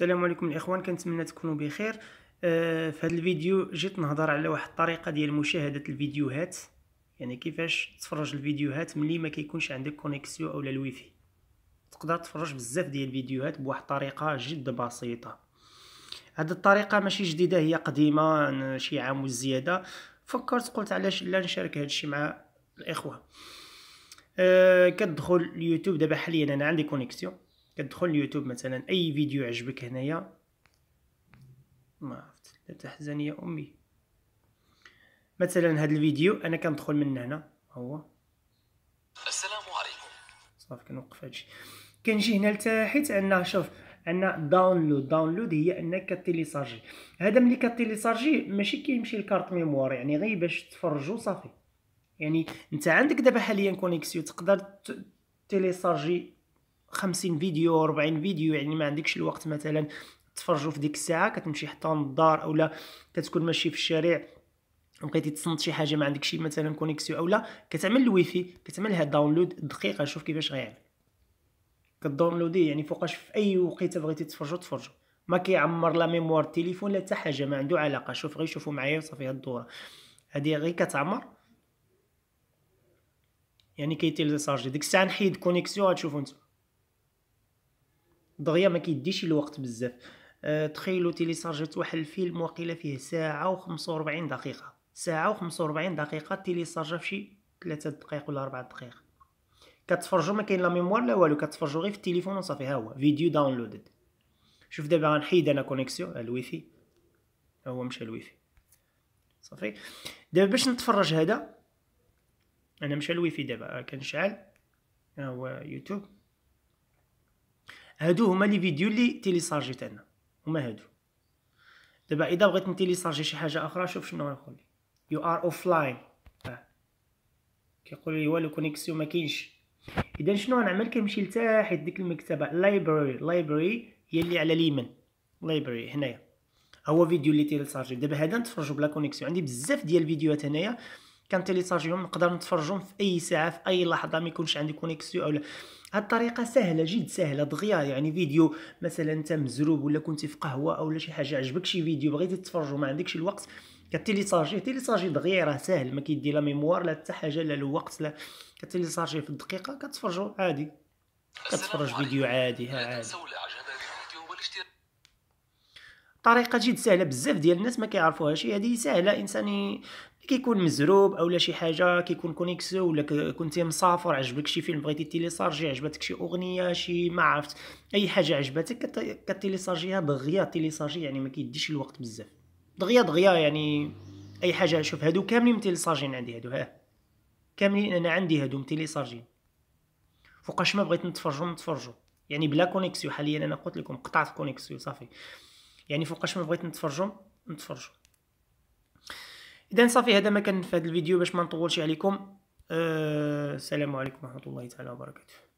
السلام عليكم الاخوان كنتمنى تكونوا بخير آه، في هذا الفيديو جيت نهضر على واحد الطريقه ديال مشاهده الفيديوهات يعني كيفاش تفرج الفيديوهات ملي ما كيكونش عندك كونيكسيون اولا فاي تقدر تفرج بزاف ديال الفيديوهات بواحد الطريقه جد بسيطه هاد الطريقه ماشي جديده هي قديمه شي عام وزياده فكرت قلت علاش لا نشارك الشيء مع الاخوه أه كتدخل اليوتيوب دابا حاليا انا عندي كونيكسيون كتدخل اليوتيوب مثلا اي فيديو عجبك هنايا ما عرفت لا تحزن يا امي مثلا هذا الفيديو انا كندخل من هنا هو السلام عليكم صافي كنوقف هادشي كنجي هنا لتحت ان شوف ان داونلود داونلود هي انك كتيليشارجي هذا ملي كتيليشارجي ماشي كيمشي لكارت ميموار يعني غير باش تفرجو صافي يعني انت عندك دابا حاليا كونيكسيو تقدر تيليسارجي 50 فيديو 40 فيديو يعني ما عندكش الوقت مثلا تفرجوا في ديك الساعه كتمشي حتى للدار اولا كتكون ماشي في الشارع بغيتي تصنت شي حاجه ما عندكش مثلا كونيكسيون اولا كتعمل الويفي كتعمل هاد داونلود دقيقه شوف كيفاش غيعمل كداونلوديه يعني فوقاش في اي وقيته بغيتي تفرجوا تفرجوا ما كيعمر لا ميموار التليفون لا حتى حاجه ما عنده علاقه شوف غير شوفوا معايا وصافي هاد الدوره هادي غير كتعمر يعني كيتيلي سارجي ديك الساعه نحيد كونيكسيون غتشوفوا نتوما دغيا ما كيديش الوقت بزاف أه تخيلوا تيليسارجيت واحد الفيلم وقيله فيه ساعه و45 دقيقه ساعه و45 دقيقه في فشي 3 دقائق ولا 4 دقائق كتفرجوا ما كاين لا ميموار لا والو كتفرجوا غير في التليفون وصافي ها هو فيديو داونلودد شوف دابا غنحيد انا كونيكسيون الويفي هو مشى الويفي صافي دابا باش نتفرج هذا انا مشى الويفي دابا آه، كنشعل ها هو يوتيوب هادو هما لي فيديو لي تيليشارجيت انا هما هادو دابا اذا بغيت نتيليشارجي شي حاجه اخرى شوف شنو غنقول لي يو ار اوف لاين كيقول لي والو كونيكسيون ما كاينش اذا شنو غنعمل كنمشي لتحت ديك المكتبه لايبراري لايبراري هي اللي على اليمين لايبراري هنايا هو فيديو اللي تيليشارجي دابا هذا نتفرجوا بلا كونيكسيون عندي بزاف ديال الفيديوهات هنايا تيليشارجيهم نقدر نتفرجهم في اي ساعه في اي لحظه ما يكونش عندي كونيكسيون او لا هاد الطريقه سهله جد سهله دغيا يعني فيديو مثلا انت مزروب ولا كنتي في قهوه او شي حاجه عجبك شي فيديو بغيتي تتفرجو ما عندكش الوقت كتيليشارجي تيليشارجي دغيا راه ساهل ما كيدي لا ميموار لا حتى حاجه لا الوقت لا كتيليشارجي في الدقيقه كتفرجو عادي كتفرج فيديو عادي ها عادي طريقه جد سهله بزاف ديال الناس ما كيعرفوهاش هذه سهله انسان كيكون مزروب اولا شي حاجه كيكون كونيكسو ولا كنتي مسافر عجبك شي فيلم بغيتي تيليسارجي عجبتك شي اغنيه شي ما عرفت اي حاجه عجبتك كتيليسارجيها دغيا تيليسارجي يعني ما كيديش الوقت بزاف دغيا دغيا يعني اي حاجه شوف هادو كاملين متيليسارجين عندي هادو ها كاملين انا عندي هادو متيليسارجين فوقاش ما بغيت نتفرجو نتفرجو يعني بلا كونيكسيو حاليا انا قلت لكم قطعت كونيكسيو صافي يعني فوقاش ما بغيت نتفرجوا نتفرجوا اذا صافي هذا ما كان في هذا الفيديو باش ما نطولش عليكم أه السلام عليكم ورحمه الله تعالى وبركاته